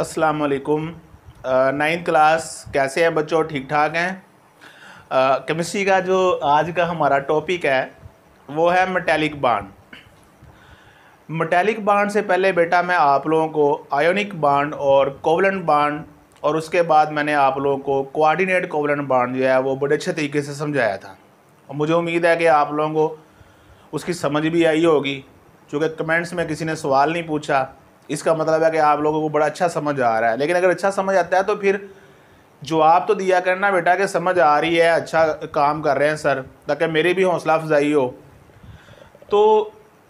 अस्सलाम वालेकुम ninth class कैसे हैं बच्चों ठीक ठाक हैं केमिस्ट्री का जो आज का हमारा टॉपिक है वो है मेटेलिक बाड मेटेलिक बाड से पहले बेटा मैं आप लोगों को आयोनिक बाड और कोवलन बाड और उसके बाद मैंने आप लोगों को कोऑर्डिनेट कोवलन बाड जो है वो बड़े अच्छे तरीके से समझाया था और मुझे उम्मीद है कि आप लोगों को उसकी समझ भी आई होगी चूँकि कमेंट्स में किसी ने सवाल नहीं पूछा इसका मतलब है कि आप लोगों को बड़ा अच्छा समझ आ रहा है लेकिन अगर अच्छा समझ आता है तो फिर जवाब तो दिया करना बेटा कि समझ आ रही है अच्छा काम कर रहे हैं सर ताकि मेरी भी हौसला अफजाई हो तो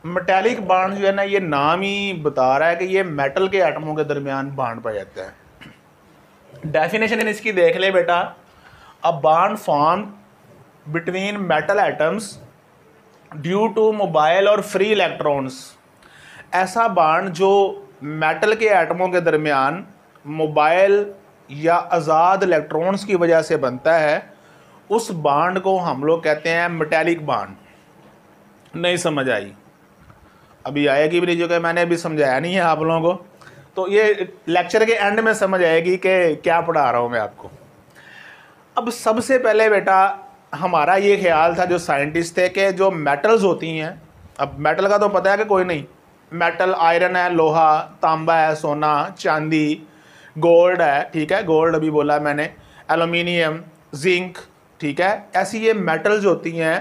मेटेलिक बाड जो है ना ये नाम ही बता रहा है कि ये मेटल के आइटमों के दरमियान बाड पाया जाता है डेफिनेशन इसकी देख ले बेटा a bond form between metal atoms due to mobile और फ्री इलेक्ट्रॉन्स ऐसा बाण जो मेटल के एटमों के दरमियान मोबाइल या आज़ाद इलेक्ट्रॉन्स की वजह से बनता है उस बाड को हम लोग कहते हैं मेटेलिक बाड नहीं समझ आई अभी आएगी भी नहीं जो कि मैंने अभी समझाया नहीं है आप लोगों को तो ये लेक्चर के एंड में समझ आएगी कि क्या पढ़ा रहा हूँ मैं आपको अब सबसे पहले बेटा हमारा ये ख्याल था जो साइंटिस्ट थे कि जो मेटल्स होती हैं अब मेटल का तो पता है कि कोई नहीं मेटल आयरन है लोहा तांबा है सोना चांदी गोल्ड है ठीक है गोल्ड अभी बोला मैंने एलुमिनियम जिंक ठीक है ऐसी ये मेटल्स होती हैं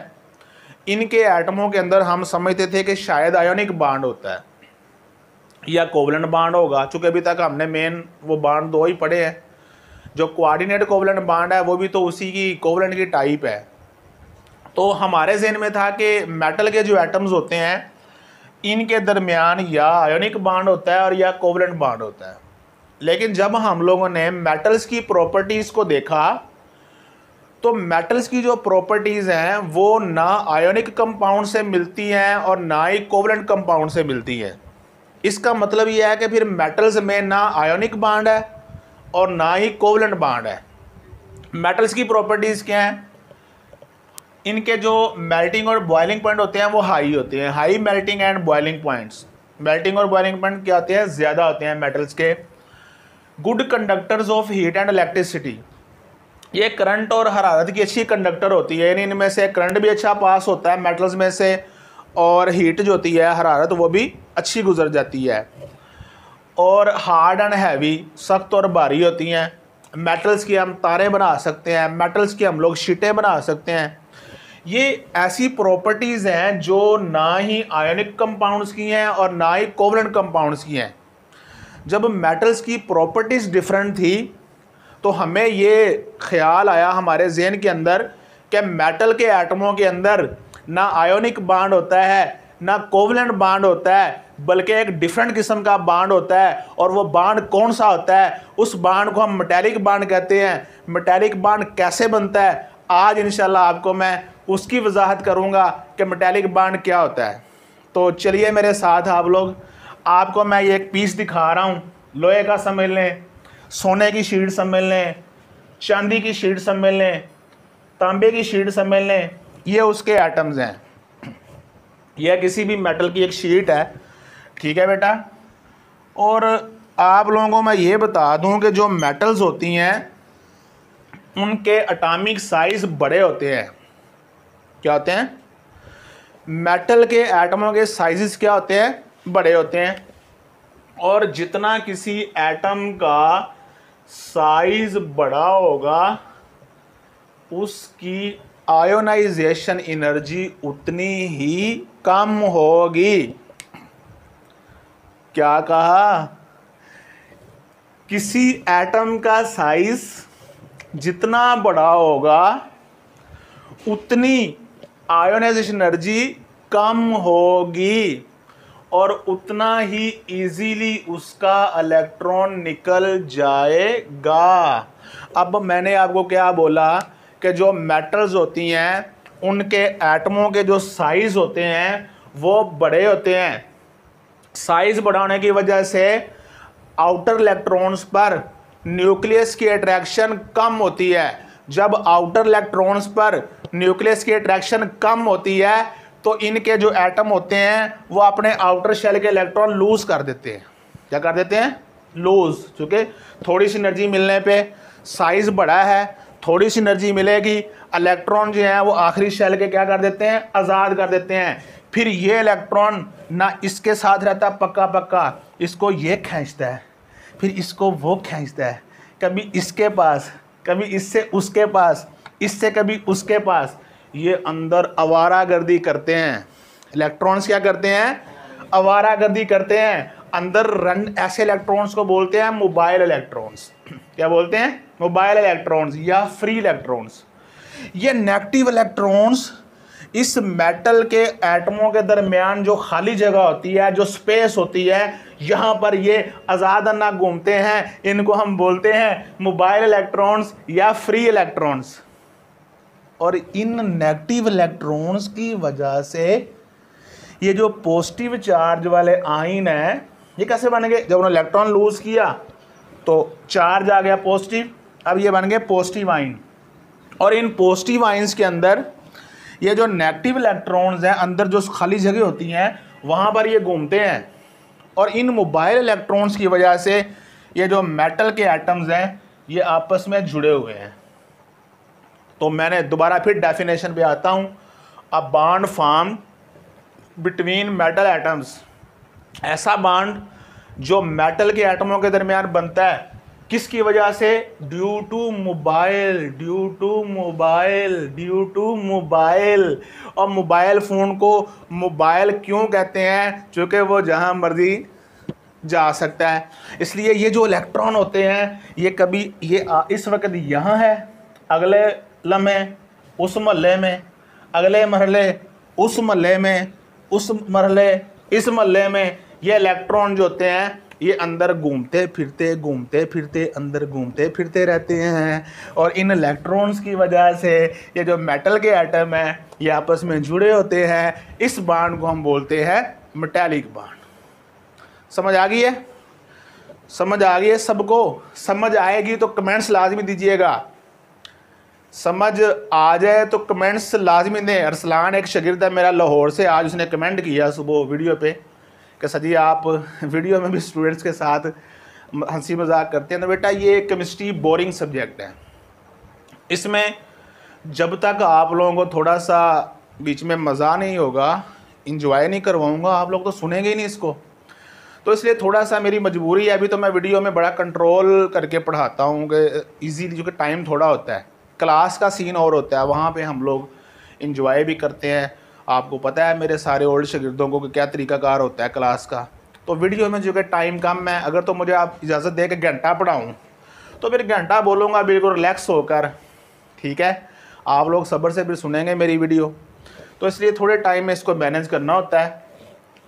इनके एटमों के अंदर हम समझते थे कि शायद आयोनिक बाड होता है या कोवलन बाड होगा चूँकि अभी तक हमने मेन वो बाड दो ही पढ़े हैं जो कोआर्डिनेट कोवलन बाड है वो भी तो उसी की कोवलन की टाइप है तो हमारे जहन में था कि मेटल के जो एटम्स होते हैं इनके दरमियान या आयोनिक बाड होता है और या कोवलेंट बाड होता है लेकिन जब हम लोगों ने मेटल्स की प्रॉपर्टीज़ को देखा तो मेटल्स की जो प्रॉपर्टीज़ हैं वो ना आयोनिक कंपाउंड से मिलती हैं और ना ही कोवलेंट कंपाउंड से मिलती हैं इसका मतलब यह है कि फिर मेटल्स में ना आयोनिक बाड है और ना ही कोवलेंट बाड है मेटल्स की प्रॉपर्टीज़ क्या हैं इनके जो मेल्टिंग और बॉइलिंग पॉइंट होते हैं वो हाई होते हैं high melting and boiling points melting और बॉइलिंग पॉइंट क्या होते हैं ज़्यादा होते हैं मेटल्स के good conductors of heat and electricity ये करंट और हरारत की अच्छी कंडक्टर होती है यानी इनमें से करंट भी अच्छा पास होता है मेटल्स में से और हीट जो होती है हरारत वो भी अच्छी गुजर जाती है और हार्ड एंड हैवी सख्त और भारी होती हैं मेटल्स की हम तारे बना सकते हैं मेटल्स की हम लोग शीटें बना सकते हैं ये ऐसी प्रॉपर्टीज़ हैं जो ना ही आयोनिक कंपाउंड्स की हैं और ना ही कोवलेंट कंपाउंड्स की हैं जब मेटल्स की प्रॉपर्टीज़ डिफरेंट थी तो हमें ये ख्याल आया हमारे जहन के अंदर कि मेटल के एटमों के अंदर ना आयोनिक बाड होता है ना कोवलेंट बाड होता है बल्कि एक डिफरेंट किस्म का बाड होता है और वो बाड कौन सा होता है उस बाड को हम मटैलिक बाड कहते हैं मटैलिक बाड कैसे बनता है आज इंशाल्लाह आपको मैं उसकी वजाहत करूँगा कि मेटेलिक बाड क्या होता है तो चलिए मेरे साथ आप लोग आपको मैं ये एक पीस दिखा रहा हूँ लोहे का समझ लें सोने की शीट समझ लें चांदी की शीट समझ लें तांबे की शीट समझ लें ये उसके आइटम्स हैं यह किसी भी मेटल की एक शीट है ठीक है बेटा और आप लोगों को मैं ये बता दूं कि जो मेटल्स होती हैं उनके अटामिक साइज़ बड़े होते हैं क्या होते हैं मेटल के एटमों के साइजेस क्या होते हैं बड़े होते हैं और जितना किसी एटम का साइज बड़ा होगा उसकी आयोनाइजेशन एनर्जी उतनी ही कम होगी क्या कहा किसी एटम का साइज जितना बड़ा होगा उतनी आयोनाइजेशन एनर्जी कम होगी और उतना ही इजीली उसका इलेक्ट्रॉन निकल जाएगा अब मैंने आपको क्या बोला कि जो मेटल्स होती हैं उनके एटमों के जो साइज़ होते हैं वो बड़े होते हैं साइज़ बढ़ाने की वजह से आउटर इलेक्ट्रॉन्स पर न्यूक्लियस की अट्रैक्शन कम होती है जब आउटर इलेक्ट्रॉन्स पर न्यूक्लियस की अट्रैक्शन कम होती है तो इनके जो एटम होते हैं वो अपने आउटर शेल के इलेक्ट्रॉन लूज़ कर देते हैं क्या कर देते हैं लूज़ चूँकि थोड़ी सी एनर्जी मिलने पे साइज़ बड़ा है थोड़ी सी एनर्जी मिलेगी इलेक्ट्रॉन जो हैं वो आखिरी शेल के क्या कर देते हैं आज़ाद कर देते हैं फिर ये इलेक्ट्रॉन ना इसके साथ रहता पक्का पक्का इसको ये खींचता है फिर इसको वो खींचता है कभी इसके पास कभी इससे उसके पास इससे कभी उसके पास ये अंदर आवारा गर्दी करते हैं इलेक्ट्रॉन्स क्या करते हैं आवारा गर्दी करते हैं अंदर रन ऐसे इलेक्ट्रॉन्स को बोलते हैं मोबाइल इलेक्ट्रॉन्स क्या बोलते हैं मोबाइल इलेक्ट्रॉन्स या फ्री इलेक्ट्रॉन्स ये नेगेटिव इलेक्ट्रॉन्स इस मेटल के एटमों के दरमियान जो खाली जगह होती है जो स्पेस होती है यहाँ पर ये आजाद अन्ना घूमते हैं इनको हम बोलते हैं मोबाइल इलेक्ट्रॉन्स या फ्री इलेक्ट्रॉन्स और इन नेगेटिव इलेक्ट्रॉन्स की वजह से ये जो पॉजिटिव चार्ज वाले आइन है ये कैसे बन गए जब उन्होंने इलेक्ट्रॉन लूज़ किया तो चार्ज आ गया पॉजिटिव अब ये बन गए पॉजिटिव आइन और इन पॉजिटिव आइंस के अंदर ये जो नेगेटिव इलेक्ट्रॉन्स हैं अंदर जो खाली जगह होती हैं वहाँ पर ये घूमते हैं और इन मोबाइल इलेक्ट्रॉन्स की वजह से ये जो मेटल के एटम्स हैं ये आपस में जुड़े हुए हैं तो मैंने दोबारा फिर डेफिनेशन पे आता हूँ अ bond form between metal atoms ऐसा बाड जो मेटल के एटमों के दरमियान बनता है किसकी वजह से due to mobile due to mobile due to mobile और मोबाइल फ़ोन को मोबाइल क्यों कहते हैं क्योंकि वो जहां मर्जी जा सकता है इसलिए ये जो इलेक्ट्रॉन होते हैं ये कभी ये आ, इस वक्त यहाँ है अगले लम्हे उस महल में अगले मरले उस महल में उस मरले इस महल में ये इलेक्ट्रॉन जो होते हैं ये अंदर घूमते फिरते घूमते फिरते अंदर घूमते फिरते रहते हैं और इन इलेक्ट्रॉन्स की वजह से ये जो मेटल के आइटम हैं ये आपस में जुड़े होते हैं इस बाड को हम बोलते हैं मेटेलिक बाड समझ आ गई है समझ आ गई है सबको समझ आएगी तो कमेंट्स लाजमी दीजिएगा समझ आ जाए तो कमेंट्स लाजमी दें अरसलान एक शगिर्द है मेरा लाहौर से आज उसने कमेंट किया सुबह वीडियो पे कि सर जी आप वीडियो में भी स्टूडेंट्स के साथ हंसी मजाक करते हैं तो बेटा ये केमिस्ट्री बोरिंग सब्जेक्ट है इसमें जब तक आप लोगों को थोड़ा सा बीच में मज़ा नहीं होगा इंजॉय नहीं करवाऊँगा आप लोग तो सुनेंगे ही नहीं इसको तो इसलिए थोड़ा सा मेरी मजबूरी है अभी तो मैं वीडियो में बड़ा कंट्रोल करके पढ़ाता हूँ कि ईजीली चूँकि टाइम थोड़ा होता है क्लास का सीन और होता है वहाँ पे हम लोग इन्जॉय भी करते हैं आपको पता है मेरे सारे ओल्ड शगिर्दों को कि क्या तरीकाकार होता है क्लास का तो वीडियो में जो कि टाइम कम है अगर तो मुझे आप इजाज़त दे के घंटा पढ़ाऊँ तो फिर घंटा बोलूँगा बिल्कुल रिलैक्स होकर ठीक है आप लोग सब्र से फिर सुनेंगे मेरी वीडियो तो इसलिए थोड़े टाइम में इसको मैनेज करना होता है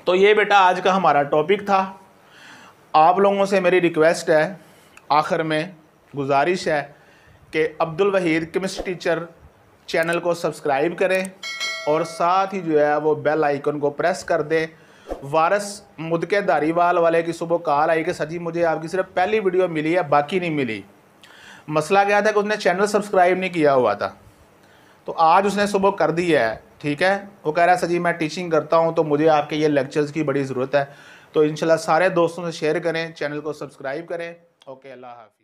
तो ये बेटा आज का हमारा टॉपिक था आप लोगों से मेरी रिक्वेस्ट है आखिर में गुजारिश है कि Abdul Waheed chemistry teacher channel को सब्सक्राइब करें और साथ ही जो है वो बेल आइकन को प्रेस कर दें वारस मुद के धारीवाल वाले की सुबह कॉल आई कि सजी मुझे आपकी सिर्फ पहली वीडियो मिली है बाकी नहीं मिली मसला क्या था कि उसने चैनल सब्सक्राइब नहीं किया हुआ था तो आज उसने सुबह कर दी है ठीक है वो कह रहा है सजी मैं टीचिंग करता हूँ तो मुझे आपके ये लेक्चर्स की बड़ी ज़रूरत है तो इनशाला सारे दोस्तों से शेयर करें चैनल को सब्सक्राइब करें ओके अल्लाह हाफि